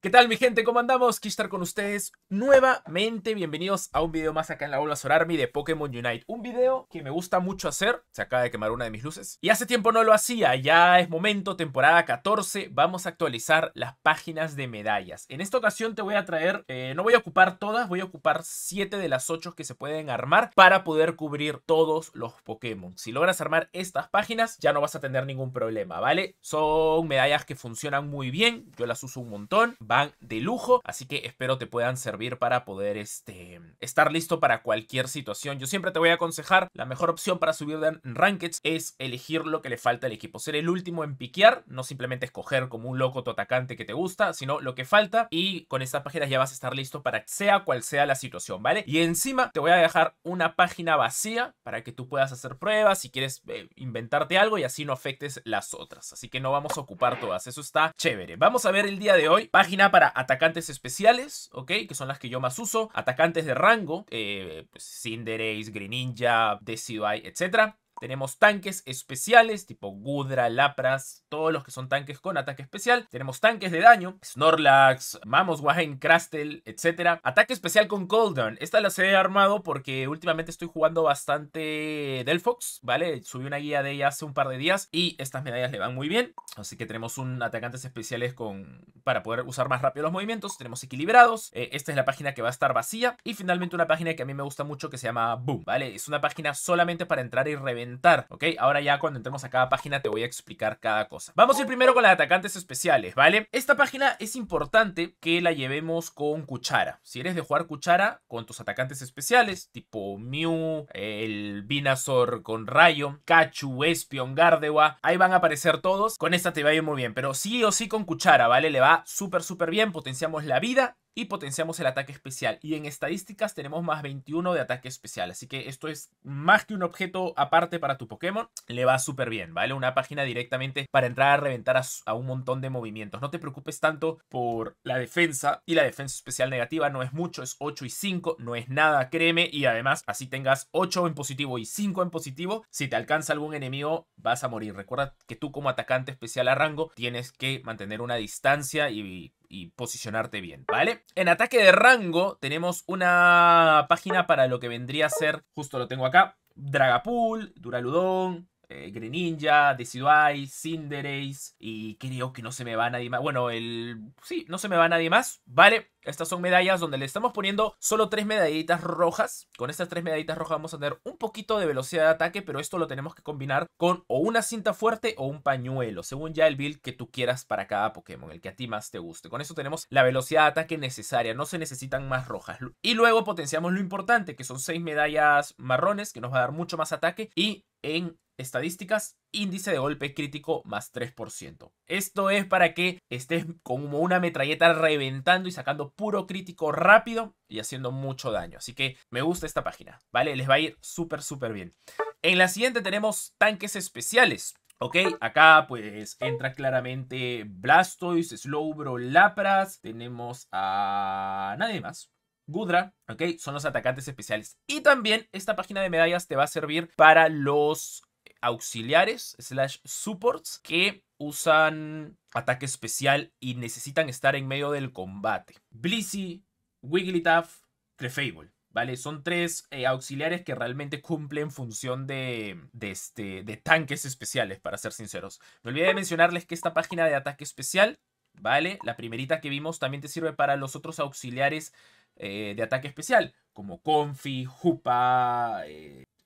¿Qué tal mi gente? ¿Cómo andamos? Quiero estar con ustedes nuevamente. Bienvenidos a un video más acá en la Ola Solar Army de Pokémon Unite. Un video que me gusta mucho hacer. Se acaba de quemar una de mis luces. Y hace tiempo no lo hacía. Ya es momento, temporada 14. Vamos a actualizar las páginas de medallas. En esta ocasión te voy a traer... Eh, no voy a ocupar todas. Voy a ocupar 7 de las 8 que se pueden armar para poder cubrir todos los Pokémon. Si logras armar estas páginas, ya no vas a tener ningún problema, ¿vale? Son medallas que funcionan muy bien. Yo las uso un montón van de lujo, así que espero te puedan servir para poder este, estar listo para cualquier situación. Yo siempre te voy a aconsejar, la mejor opción para subir de rankings es elegir lo que le falta al equipo, ser el último en piquear, no simplemente escoger como un loco tu atacante que te gusta, sino lo que falta y con estas páginas ya vas a estar listo para sea cual sea la situación, ¿vale? Y encima te voy a dejar una página vacía para que tú puedas hacer pruebas si quieres eh, inventarte algo y así no afectes las otras, así que no vamos a ocupar todas, eso está chévere. Vamos a ver el día de hoy, página para atacantes especiales, ¿ok? Que son las que yo más uso. Atacantes de rango, eh, pues Cinderace, Greninja, Decidueye, etcétera tenemos tanques especiales tipo Gudra, Lapras, todos los que son tanques con ataque especial. Tenemos tanques de daño, Snorlax, Mamoswine, Crastel, etc. Ataque especial con Coldern. Esta la he armado porque últimamente estoy jugando bastante Delphox, ¿vale? Subí una guía de ella hace un par de días y estas medallas le van muy bien. Así que tenemos un atacantes especiales con para poder usar más rápido los movimientos. Tenemos equilibrados. Eh, esta es la página que va a estar vacía. Y finalmente una página que a mí me gusta mucho que se llama Boom, ¿vale? Es una página solamente para entrar y reventar ¿ok? Ahora ya cuando entremos a cada página te voy a explicar cada cosa. Vamos a ir primero con las atacantes especiales, ¿vale? Esta página es importante que la llevemos con cuchara. Si eres de jugar cuchara, con tus atacantes especiales, tipo Mew, el Binazor con Rayo, Cachu, Espion, Gardewa, ahí van a aparecer todos. Con esta te va a ir muy bien, pero sí o sí con cuchara, ¿vale? Le va súper, súper bien, potenciamos la vida y potenciamos el ataque especial. Y en estadísticas tenemos más 21 de ataque especial. Así que esto es más que un objeto aparte para tu Pokémon. Le va súper bien, ¿vale? Una página directamente para entrar a reventar a, un montón de movimientos. No te preocupes tanto por la defensa y la defensa especial negativa. No es mucho, es 8 y 5. No es nada, créeme. Y además, así tengas 8 en positivo y 5 en positivo. Si te alcanza algún enemigo, vas a morir. Recuerda que tú como atacante especial a rango tienes que mantener una distancia y y posicionarte bien, ¿vale? En ataque de rango tenemos una página para lo que vendría a ser, justo lo tengo acá, Dragapool, Duraludón, eh, Greninja, Decidueye, Cinderace y creo que no se me va nadie más. Bueno, el... sí, no se me va nadie más. Vale, estas son medallas donde le estamos poniendo solo tres medallitas rojas. Con estas tres medallitas rojas vamos a tener un poquito de velocidad de ataque, pero esto lo tenemos que combinar con o una cinta fuerte o un pañuelo, según ya el build que tú quieras para cada Pokémon, el que a ti más te guste. Con eso tenemos la velocidad de ataque necesaria, no se necesitan más rojas. Y luego potenciamos lo importante, que son seis medallas marrones, que nos va a dar mucho más ataque y en estadísticas, índice de golpe crítico más 3%. Esto es para que estés como una metralleta reventando y sacando puro crítico rápido y haciendo mucho daño. Así que me gusta esta página, ¿vale? Les va a ir súper, súper bien. En la siguiente tenemos tanques especiales. Ok, acá pues entra claramente Blastoise, Slowbro, Lapras, tenemos a nadie más, Gudra, ¿ok? Son los atacantes especiales. Y también esta página de medallas te va a servir para los auxiliares slash supports que usan ataque especial y necesitan estar en medio del combate. Blissey, Wigglytuff, Clefable. ¿Vale? Son tres eh, auxiliares que realmente cumplen función de, de, este, de tanques especiales, para ser sinceros. Me olvidé de mencionarles que esta página de ataque especial, ¿vale? La primerita que vimos también te sirve para los otros auxiliares eh, de ataque especial, como Confi, Jupa,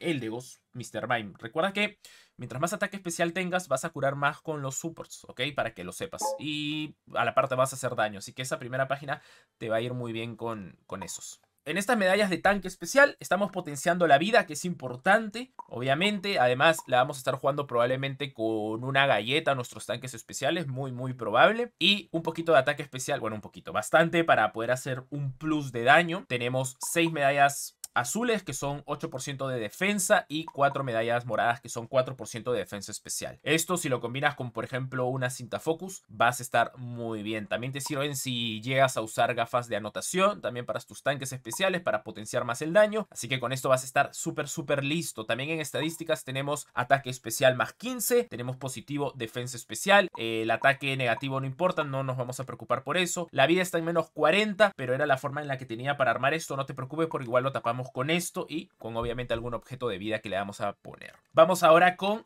el de Ghost Mr. Mime. Recuerda que mientras más ataque especial tengas, vas a curar más con los supports, ¿ok? Para que lo sepas. Y a la parte vas a hacer daño, así que esa primera página te va a ir muy bien con, con esos. En estas medallas de tanque especial estamos potenciando la vida, que es importante, obviamente. Además, la vamos a estar jugando probablemente con una galleta nuestros tanques especiales, muy, muy probable. Y un poquito de ataque especial, bueno, un poquito, bastante para poder hacer un plus de daño. Tenemos seis medallas azules, que son 8% de defensa, y 4 medallas moradas, que son 4% de defensa especial. Esto, si lo combinas con, por ejemplo, una cinta focus, vas a estar muy bien. También te sirven si llegas a usar gafas de anotación, también para tus tanques especiales, para potenciar más el daño. Así que con esto vas a estar súper, súper listo. También en estadísticas tenemos ataque especial más 15, tenemos positivo defensa especial, el ataque negativo no importa, no nos vamos a preocupar por eso. La vida está en menos 40, pero era la forma en la que tenía para armar esto, no te preocupes porque igual lo tapamos con esto y con obviamente algún objeto de vida que le vamos a poner. Vamos ahora con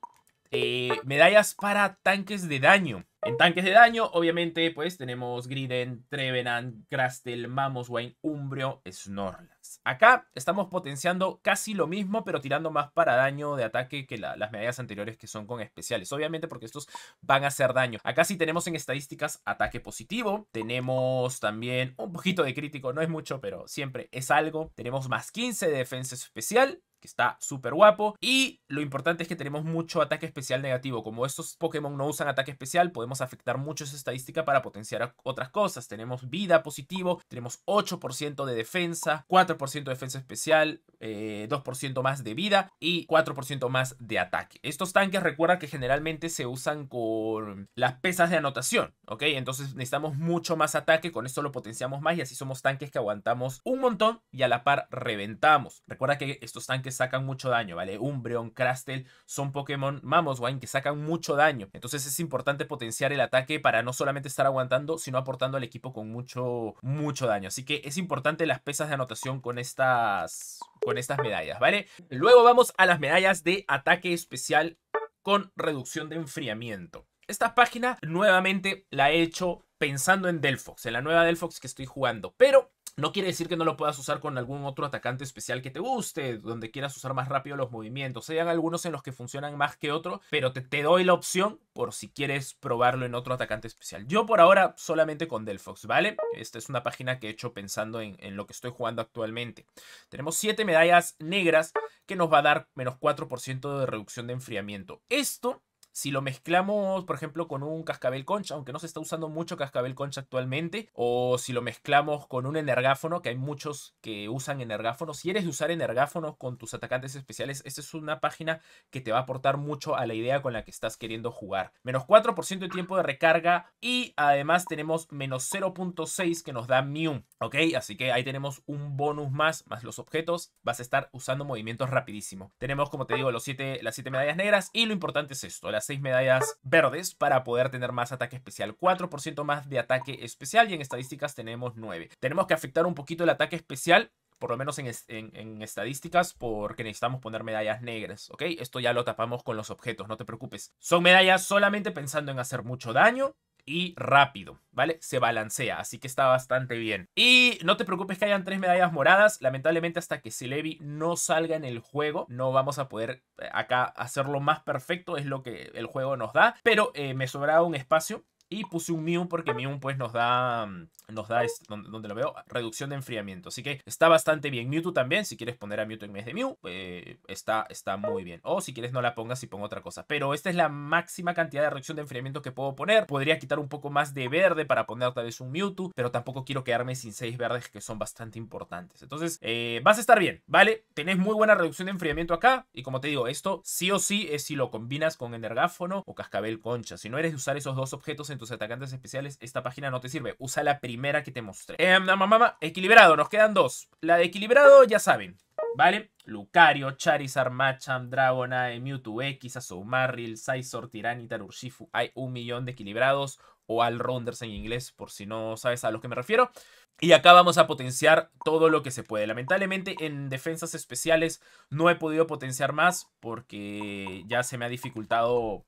eh, medallas para tanques de daño. En tanques de daño, obviamente, pues tenemos Griden, Trevenant, Grastel, Mamoswine, Umbrio, Snorlax. Acá estamos potenciando casi lo mismo, pero tirando más para daño de ataque que las medallas anteriores que son con especiales. Obviamente porque estos van a hacer daño. Acá sí tenemos en estadísticas ataque positivo. Tenemos también un poquito de crítico, no es mucho, pero siempre es algo. Tenemos más 15 de defensa especial que está súper guapo. Y lo importante es que tenemos mucho ataque especial negativo. Como estos Pokémon no usan ataque especial, podemos afectar mucho esa estadística para potenciar otras cosas. Tenemos vida positivo, tenemos 8% de defensa, 4% de defensa especial, 2% eh, más de vida y 4% más de ataque. Estos tanques recuerda que generalmente se usan con las pesas de anotación, ¿ok? Entonces necesitamos mucho más ataque, con esto lo potenciamos más y así somos tanques que aguantamos un montón y a la par reventamos. Recuerda que estos tanques sacan mucho daño, ¿vale? Umbreon, Crastel son Pokémon Mamoswine que sacan mucho daño. Entonces es importante potenciar el ataque para no solamente estar aguantando, sino aportando al equipo con mucho, mucho daño. Así que es importante las pesas de anotación con estas, con estas medallas, ¿vale? Luego vamos a las medallas de ataque especial con reducción de enfriamiento. Esta página nuevamente la he hecho pensando en Delphox, en la nueva Delfox que estoy jugando, pero no quiere decir que no lo puedas usar con algún otro atacante especial que te guste, donde quieras usar más rápido los movimientos. Hay algunos en los que funcionan más que otros, pero te, doy la opción por si quieres probarlo en otro atacante especial. Yo por ahora solamente con fox ¿vale? Esta es una página que he hecho pensando en, en lo que estoy jugando actualmente. Tenemos 7 medallas negras que nos va a dar menos 4% de reducción de enfriamiento. Esto si lo mezclamos, por ejemplo, con un cascabel concha, aunque no se está usando mucho cascabel concha actualmente, o si lo mezclamos con un energáfono, que hay muchos que usan energáfonos. Si eres de usar energáfonos con tus atacantes especiales, esta es una página que te va a aportar mucho a la idea con la que estás queriendo jugar. Menos 4% de tiempo de recarga y además tenemos menos 0.6 que nos da Mew, ¿ok? Así que ahí tenemos un bonus más, más los objetos. Vas a estar usando movimientos rapidísimo. Tenemos, como te digo, los siete, las 7 medallas negras y lo importante es esto, las 6 medallas verdes para poder tener más ataque especial. 4% más de ataque especial y en estadísticas tenemos 9. Tenemos que afectar un poquito el ataque especial por lo menos en, en, estadísticas, porque necesitamos poner medallas negras, ¿ok? Esto ya lo tapamos con los objetos, no te preocupes. Son medallas solamente pensando en hacer mucho daño y rápido, ¿vale? Se balancea, así que está bastante bien. Y no te preocupes que hayan tres medallas moradas. Lamentablemente hasta que Celebi no salga en el juego, no vamos a poder eh, acá hacerlo más perfecto, es lo que el juego nos da. Pero eh, me sobraba un espacio y puse un Mew porque Mew pues nos da, mm, nos da, donde, lo veo, reducción de enfriamiento. Así que está bastante bien. Mewtwo también, si quieres poner a Mewtwo en vez de Mew, eh, está, está muy bien. O si quieres no la pongas y pongo otra cosa. Pero esta es la máxima cantidad de reducción de enfriamiento que puedo poner. Podría quitar un poco más de verde para poner tal vez un Mewtwo, pero tampoco quiero quedarme sin seis verdes que son bastante importantes. Entonces, eh, vas a estar bien, ¿vale? Tenés muy buena reducción de enfriamiento acá. Y como te digo, esto sí o sí es si lo combinas con energáfono o cascabel concha. Si no eres de usar esos dos objetos tus atacantes especiales, esta página no te sirve. Usa la primera que te mostré. Em, mamá, equilibrado, nos quedan dos. La de equilibrado ya saben, ¿vale? Lucario, Charizard, Machamp, Dragonite, Mewtwo X, Azumarill, Scizor, Tiranitar, Urshifu. Hay un millón de equilibrados o al Ronders en inglés, por si no sabes a lo que me refiero. Y acá vamos a potenciar todo lo que se puede. Lamentablemente en defensas especiales no he podido potenciar más porque ya se me ha dificultado.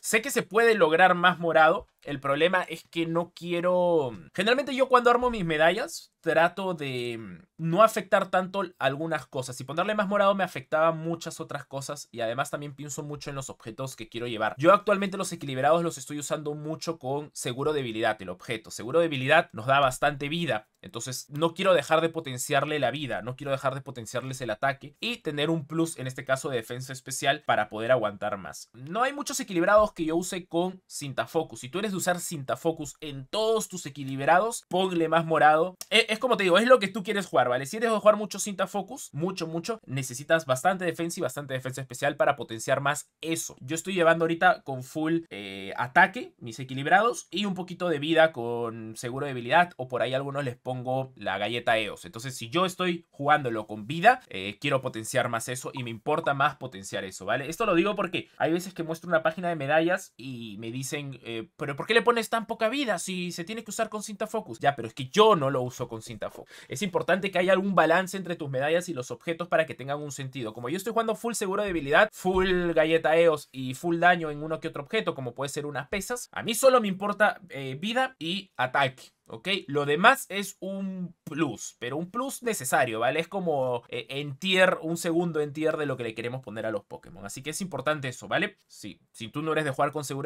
Sé que se puede lograr más morado. El problema es que no quiero... Generalmente yo cuando armo mis medallas trato de mm, no afectar tanto algunas cosas. Y ponerle más morado me afectaba muchas otras cosas y además también pienso mucho en los objetos que quiero llevar. Yo actualmente los equilibrados los estoy usando mucho con seguro debilidad, el objeto. Seguro debilidad nos da bastante vida entonces, no quiero dejar de potenciarle la vida, no quiero dejar de potenciarles el ataque y tener un plus, en este caso de defensa especial, para poder aguantar más. No hay muchos equilibrados que yo use con cinta focus. Si tú eres de usar cinta focus en todos tus equilibrados, ponle más morado. E-, es, como te digo, es lo que tú quieres jugar, ¿vale? Si eres de jugar mucho cinta focus, mucho, mucho, necesitas bastante defensa y bastante defensa especial para potenciar más eso. Yo estoy llevando ahorita con full eh, ataque, mis equilibrados, y un poquito de vida con seguro de debilidad, o por ahí algunos les pongo pongo la galleta EOS. Entonces, si yo estoy jugándolo con vida, eh, quiero potenciar más eso y me importa más potenciar eso, ¿vale? Esto lo digo porque hay veces que muestro una página de medallas y me dicen, eh, pero ¿por qué le pones tan poca vida si se tiene que usar con cinta focus? Ya, pero es que yo no lo uso con cinta focus. Es importante que haya algún balance entre tus medallas y los objetos para que tengan un sentido. Como yo estoy jugando full seguro de debilidad, full galleta EOS y full daño en uno que otro objeto, como puede ser unas pesas, a mí solo me importa eh, vida y ataque. ¿ok? Lo demás es un plus, pero un plus necesario, ¿vale? Es como eh, en tier, un segundo en tier de lo que le queremos poner a los Pokémon. Así que es importante eso, ¿vale? Sí, si tú no eres de jugar con segura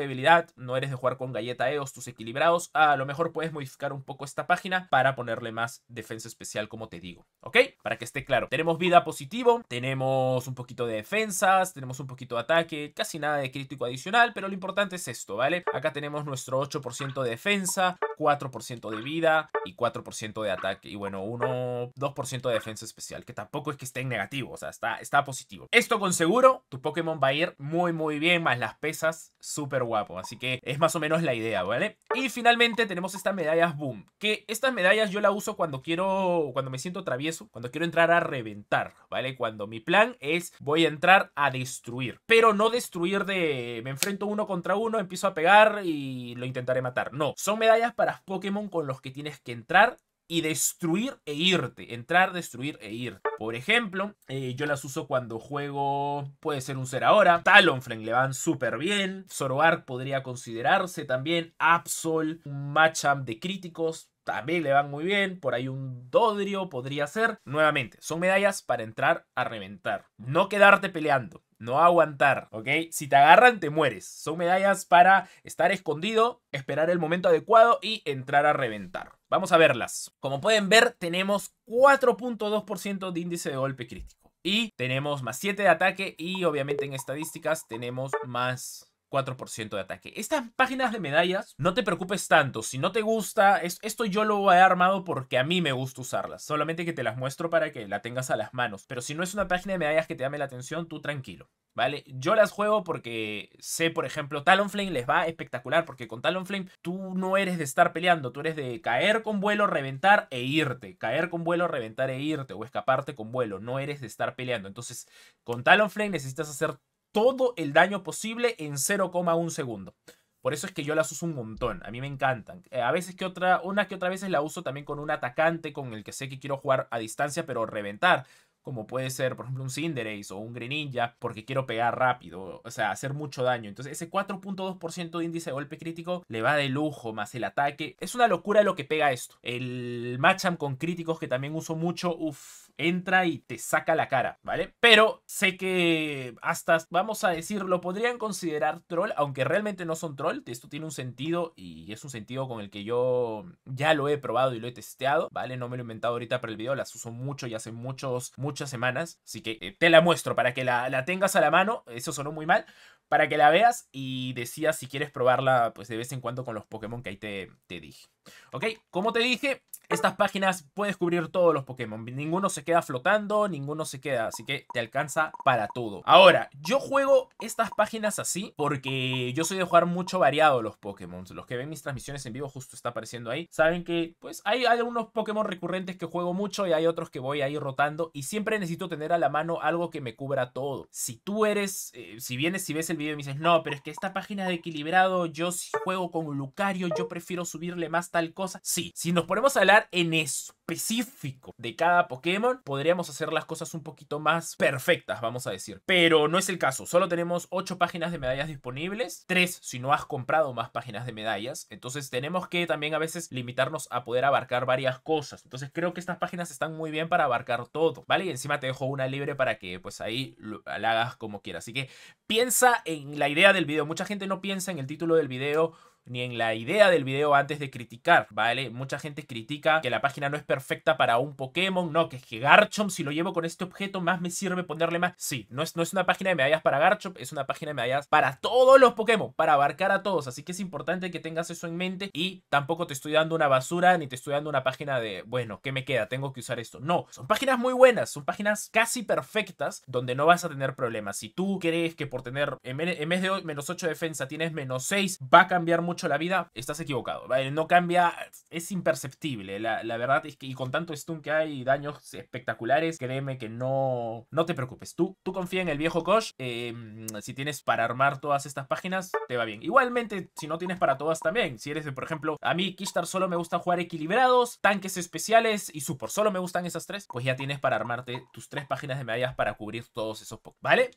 no eres de jugar con galleta EOS, tus equilibrados, a lo mejor puedes modificar un poco esta página para ponerle más defensa especial, como te digo, ¿ok? Para que esté claro. Tenemos vida positivo, tenemos un poquito de defensas, tenemos un poquito de ataque, casi nada de crítico adicional, pero lo importante es esto, ¿vale? Acá tenemos nuestro 8% de defensa, 4% de vida y 4% de ataque. Y bueno, 1, 2% de defensa especial, que tampoco es que esté en negativo, o sea, está, está positivo. Esto con seguro, tu Pokémon va a ir muy, muy bien, más las pesas, súper guapo. Así que es más o menos la idea, ¿vale? Y finalmente tenemos estas medallas Boom, que estas medallas yo la uso cuando quiero, cuando me siento travieso, cuando quiero entrar a reventar, ¿vale? Cuando mi plan es voy a entrar a destruir, pero no destruir de me enfrento uno contra uno, empiezo a pegar y lo intentaré matar. No, son medallas para Pokémon con los que tienes que entrar y destruir e irte. Entrar, destruir e ir. Por ejemplo, eh, yo las uso cuando juego. Puede ser un ser ahora. Talonflame le van súper bien. Zoroark podría considerarse también. Absol, un matchup de críticos también le van muy bien. Por ahí un Dodrio podría ser. Nuevamente, son medallas para entrar a reventar. No quedarte peleando. No aguantar, ¿ok? Si te agarran, te mueres. Son medallas para estar escondido, esperar el momento adecuado y entrar a reventar. Vamos a verlas. Como pueden ver, tenemos 4.2% de índice de golpe crítico. Y tenemos más 7 de ataque y obviamente en estadísticas tenemos más 4% de ataque. Estas páginas de medallas, no te preocupes tanto. Si no te gusta, esto yo lo he armado porque a mí me gusta usarlas. Solamente que te las muestro para que la tengas a las manos. Pero si no es una página de medallas que te llame la atención, tú tranquilo. ¿Vale? Yo las juego porque sé, por ejemplo, Talonflame les va espectacular, porque con Talonflame tú no eres de estar peleando, tú eres de caer con vuelo, reventar e irte, caer con vuelo, reventar e irte, o escaparte con vuelo, no eres de estar peleando. Entonces, con Talonflame necesitas hacer todo el daño posible en 0,1 segundo. Por eso es que yo las uso un montón. A mí me encantan. Eh, a veces que otra, unas que otra veces la uso también con un atacante con el que sé que quiero jugar a distancia, pero reventar como puede ser, por ejemplo, un Cinderace o un Greninja, porque quiero pegar rápido, o sea, hacer mucho daño. Entonces, ese 4.2% de índice de golpe crítico le va de lujo, más el ataque. Es una locura lo que pega esto. El Machamp con críticos, que también uso mucho, uff, entra y te saca la cara, ¿vale? Pero sé que hasta, vamos a decirlo, podrían considerar troll, aunque realmente no son troll. Esto tiene un sentido y es un sentido con el que yo ya lo he probado y lo he testeado, ¿vale? No me lo he inventado ahorita para el video, las uso mucho y hace muchos muchas semanas, así que eh, te la muestro para que la, tengas a la mano, eso sonó muy mal, para que la veas y decidas si quieres probarla pues de vez en cuando con los Pokémon que ahí te, te dije. Ok, como te dije, estas páginas puedes cubrir todos los Pokémon. Ninguno se queda flotando, ninguno se queda. Así que te alcanza para todo. Ahora, yo juego estas páginas así porque yo soy de jugar mucho variado los Pokémon. Los que ven mis transmisiones en vivo justo está apareciendo ahí. Saben que pues hay algunos Pokémon recurrentes que juego mucho y hay otros que voy ahí rotando. Y siempre necesito tener a la mano algo que me cubra todo. Si tú eres, eh, si vienes, si ves el video y me dices, no, pero es que esta página de equilibrado, yo si juego con Lucario, yo prefiero subirle más tal cosa. Sí, si nos ponemos a en específico de cada Pokémon, podríamos hacer las cosas un poquito más perfectas, vamos a decir. Pero no es el caso, solo tenemos 8 páginas de medallas disponibles, 3 si no has comprado más páginas de medallas, entonces tenemos que también a veces limitarnos a poder abarcar varias cosas. Entonces creo que estas páginas están muy bien para abarcar todo, ¿vale? Y encima te dejo una libre para que pues ahí la hagas como quieras. Así que piensa en la idea del video. Mucha gente no piensa en el título del video ni en la idea del video antes de criticar, ¿vale? Mucha gente critica que la página no es perfecta para un Pokémon, no, que es que Garchomp, si lo llevo con este objeto, más me sirve ponerle más. Sí, no es, no es una página de medallas para Garchomp, es una página de medallas para todos los Pokémon, para abarcar a todos, así que es importante que tengas eso en mente y tampoco te estoy dando una basura ni te estoy dando una página de, bueno, ¿qué me queda? Tengo que usar esto. No, son páginas muy buenas, son páginas casi perfectas donde no vas a tener problemas. Si tú crees que por tener en vez de menos 8 defensa tienes menos 6, va a cambiar mucho la vida, estás equivocado. ¿vale? No cambia, es imperceptible. La, verdad es que, con tanto stun que hay daños espectaculares, créeme que no, no te preocupes. Tú, tú confía en el viejo Kosh. Em, si tienes para armar todas estas páginas, te va bien. Igualmente, si no tienes para todas también. Si eres de, por ejemplo, a mí Kistar solo me gusta jugar equilibrados, tanques especiales y support. Solo me gustan esas tres. Pues ya tienes para armarte tus tres páginas de medallas para cubrir todos esos ¿Vale?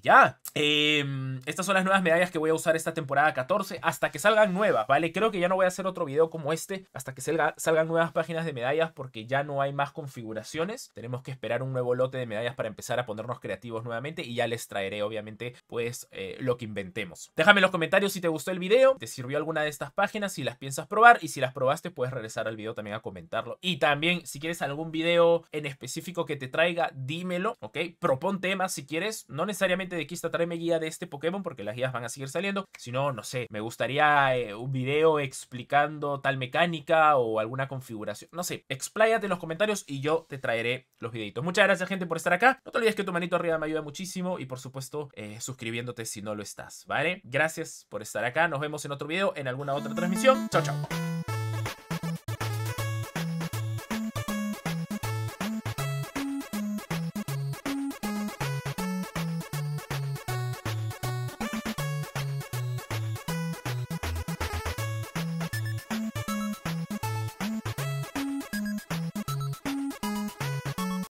ya. Em, estas son las nuevas medallas que voy a usar esta temporada 14 hasta que salgan nuevas, ¿vale? Creo que ya no voy a hacer otro video como este hasta que salgan nuevas páginas de medallas porque ya no hay más configuraciones. Tenemos que esperar un nuevo lote de medallas para empezar a ponernos creativos nuevamente y ya les traeré, obviamente, pues eh, lo que inventemos. Déjame en los comentarios si te gustó el video, te sirvió alguna de estas páginas, si las piensas probar y si las probaste puedes regresar al video también a comentarlo. Y también, si quieres algún video en específico que te traiga, dímelo, ¿ok? Propón temas si quieres, no necesariamente de de Kista tráeme guía de este Pokémon porque las guías van a seguir saliendo. Si no, no sé, me gustaría eh, un video explicando tal mecánica o alguna configuración. No sé, expláyate en los comentarios y yo te traeré los videitos. Muchas gracias gente por estar acá. No te olvides que tu manito arriba me ayuda muchísimo y por supuesto eh, suscribiéndote si no lo estás, ¿vale? Gracias por estar acá. Nos vemos en otro video, en alguna otra transmisión. Chao, chao.